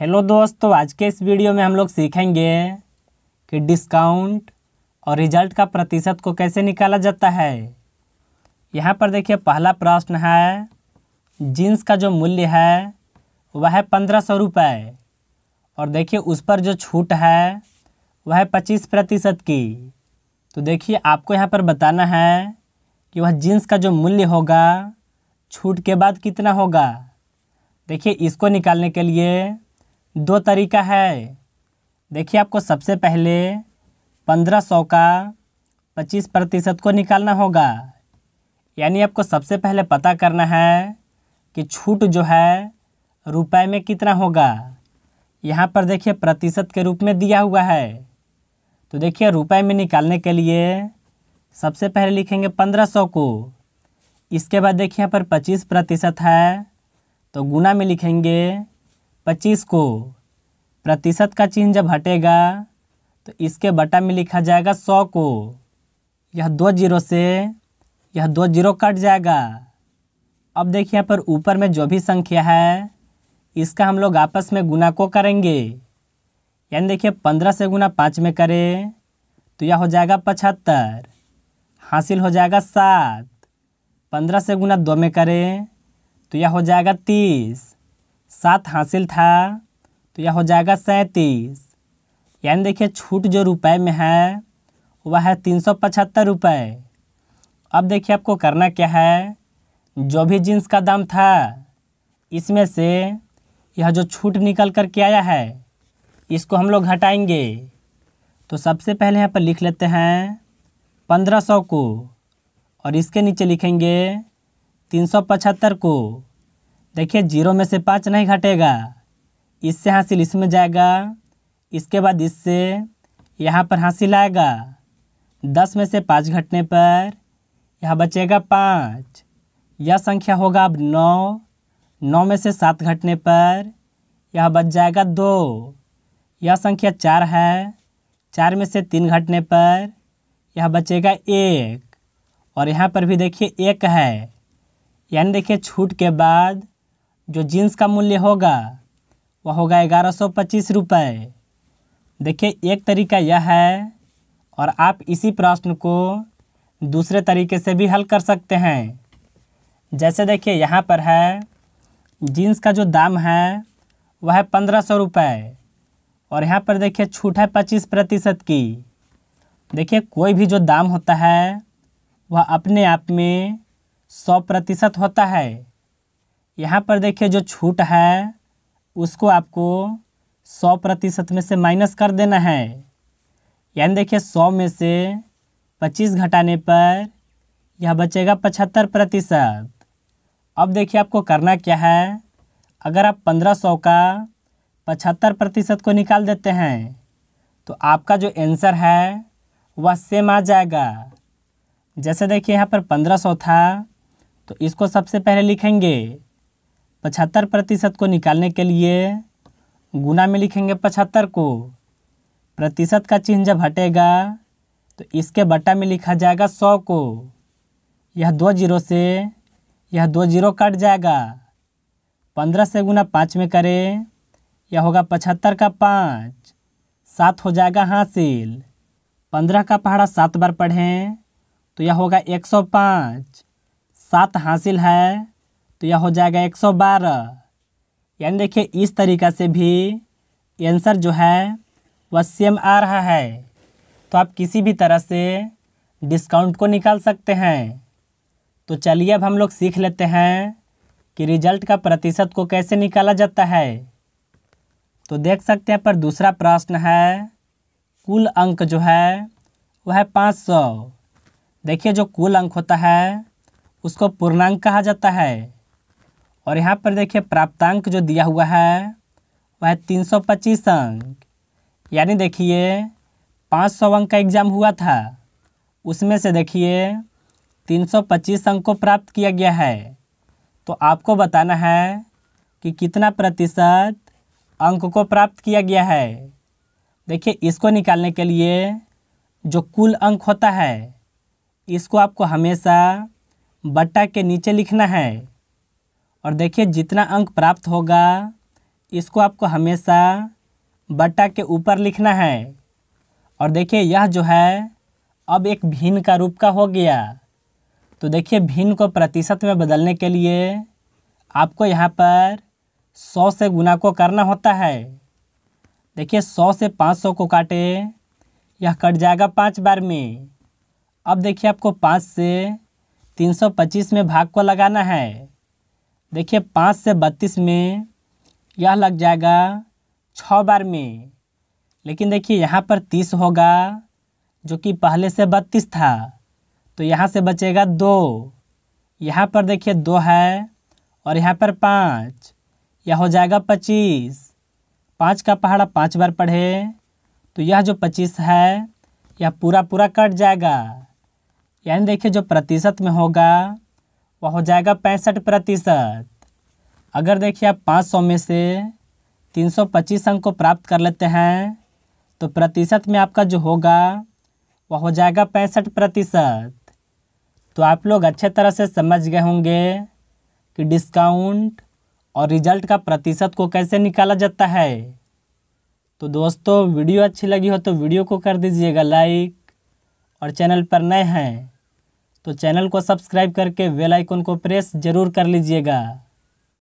hello दोस्तों आज के इस वीडियो में हम लोग सीखेंगे कि डिस्काउंट और रिजल्ट का प्रतिशत को कैसे निकाला जाता है यहाँ पर देखिए पहला प्रश्न है जीन्स का जो मूल्य है वह है पंद्रह सौ रुपये और देखिए उस पर जो छूट है वह है पच्चीस प्रतिशत की तो देखिए आपको यहाँ पर बताना है कि वह जीन्स का जो मूल्य होगा छूट के बाद कितना होगा देखिए इसको निकालने के लिए दो तरीका है देखिए आपको सबसे पहले पंद्रह सौ का पच्चीस प्रतिशत को निकालना होगा यानी आपको सबसे पहले पता करना है कि छूट जो है रुपए में कितना होगा यहाँ पर देखिए प्रतिशत के रूप में दिया हुआ है तो देखिए रुपए में निकालने के लिए सबसे पहले लिखेंगे पंद्रह सौ को इसके बाद देखिए यहाँ पर पच्चीस प्रतिशत है तो गुना में लिखेंगे पच्चीस को प्रतिशत का चिन्ह जब हटेगा तो इसके बटा में लिखा जाएगा सौ को यह दो जीरो से यह दो जीरो कट जाएगा अब देखिए यहाँ पर ऊपर में जो भी संख्या है इसका हम लोग आपस में गुना को करेंगे यानी देखिए पंद्रह से गुना पाँच में करें तो यह हो जाएगा पचहत्तर हासिल हो जाएगा सात पंद्रह से गुना दो में करें तो यह हो जाएगा तीस सात हासिल था तो यह हो जाएगा सैंतीस यानी देखिए छूट जो रुपए में है वह है तीन सौ पचहत्तर रुपये अब देखिए आपको करना क्या है जो भी जीन्स का दाम था इसमें से यह जो छूट निकल कर के आया है इसको हम लोग घटाएंगे तो सबसे पहले यहाँ पर लिख लेते हैं पंद्रह सौ को और इसके नीचे लिखेंगे तीन सौ पचहत्तर को देखिए जीरो में से पाँच नहीं घटेगा इससे हासिल इसमें जाएगा इसके बाद इससे यहाँ पर हासिल आएगा दस में से पाँच घटने पर यहाँ बचेगा पाँच यह संख्या होगा अब नौ नौ में से सात घटने पर यह बच जाएगा दो यह संख्या चार है चार में से तीन घटने पर यह बचेगा एक और यहाँ पर भी देखिए एक है यानी देखिए छूट के बाद जो जीन्स का मूल्य होगा वह होगा ग्यारह सौ पच्चीस रुपये देखिए एक तरीका यह है और आप इसी प्रश्न को दूसरे तरीके से भी हल कर सकते हैं जैसे देखिए यहाँ पर है जीन्स का जो दाम है वह है पंद्रह सौ रुपये और यहाँ पर देखिए छूट है पच्चीस प्रतिशत की देखिए कोई भी जो दाम होता है वह अपने आप में सौ प्रतिशत होता है यहाँ पर देखिए जो छूट है उसको आपको सौ प्रतिशत में से माइनस कर देना है यानी देखिए सौ में से पच्चीस घटाने पर यह बचेगा पचहत्तर प्रतिशत अब देखिए आपको करना क्या है अगर आप पंद्रह सौ का पचहत्तर प्रतिशत को निकाल देते हैं तो आपका जो आंसर है वह सेम आ जाएगा जैसे देखिए यहाँ पर पंद्रह सौ था तो इसको सबसे पहले लिखेंगे पचहत्तर प्रतिशत को निकालने के लिए गुना में लिखेंगे पचहत्तर को प्रतिशत का चिन्ह जब हटेगा तो इसके बट्टा में लिखा जाएगा सौ को यह दो जीरो से यह दो जीरो कट जाएगा पंद्रह से गुना पाँच में करें यह होगा पचहत्तर का पाँच सात हो जाएगा हासिल पंद्रह का पहाड़ा सात बार पढ़ें तो यह होगा एक सौ पाँच सात हासिल है तो यह हो जाएगा एक सौ बारह यानी देखिए इस तरीका से भी आंसर जो है वह सेम आ रहा है तो आप किसी भी तरह से डिस्काउंट को निकाल सकते हैं तो चलिए अब हम लोग सीख लेते हैं कि रिजल्ट का प्रतिशत को कैसे निकाला जाता है तो देख सकते हैं पर दूसरा प्रश्न है कुल अंक जो है वह है पाँच सौ देखिए जो कुल अंक होता है उसको पूर्णांक कहा जाता है और यहाँ पर देखिए प्राप्तांक जो दिया हुआ है वह है तीन सौ पच्चीस अंक यानी देखिए पाँच सौ अंक का एग्ज़ाम हुआ था उसमें से देखिए तीन सौ पच्चीस अंक को प्राप्त किया गया है तो आपको बताना है कि कितना प्रतिशत अंक को प्राप्त किया गया है देखिए इसको निकालने के लिए जो कुल अंक होता है इसको आपको हमेशा बट्टा के नीचे लिखना है और देखिए जितना अंक प्राप्त होगा इसको आपको हमेशा बट्टा के ऊपर लिखना है और देखिए यह जो है अब एक भिन्न का रूप का हो गया तो देखिए भिन्न को प्रतिशत में बदलने के लिए आपको यहाँ पर सौ से गुना को करना होता है देखिए सौ से पाँच सौ को काटे यह कट जाएगा पाँच बार में अब देखिए आपको पाँच से तीन सौ पच्चीस में भाग को लगाना है देखिए पाँच से बत्तीस में यह लग जाएगा छः बार में लेकिन देखिए यहाँ पर तीस होगा जो कि पहले से बत्तीस था तो यहाँ से बचेगा दो यहाँ पर देखिए दो है और यहाँ पर पाँच यह हो जाएगा पच्चीस पाँच का पहाड़ा पाँच बार पढ़े तो यह जो पच्चीस है यह पूरा पूरा कट जाएगा यानी देखिए जो प्रतिशत में होगा वह हो जाएगा पैंसठ प्रतिशत अगर देखिए आप पाँच सौ में से तीन सौ पच्चीस अंक को प्राप्त कर लेते हैं तो प्रतिशत में आपका जो होगा वह हो जाएगा पैंसठ प्रतिशत तो आप लोग अच्छे तरह से समझ गए होंगे कि डिस्काउंट और रिजल्ट का प्रतिशत को कैसे निकाला जाता है तो दोस्तों वीडियो अच्छी लगी हो तो वीडियो को कर दीजिएगा लाइक और चैनल पर नए हैं तो चैनल को सब्सक्राइब करके बेल आइकन को प्रेस जरूर कर लीजिएगा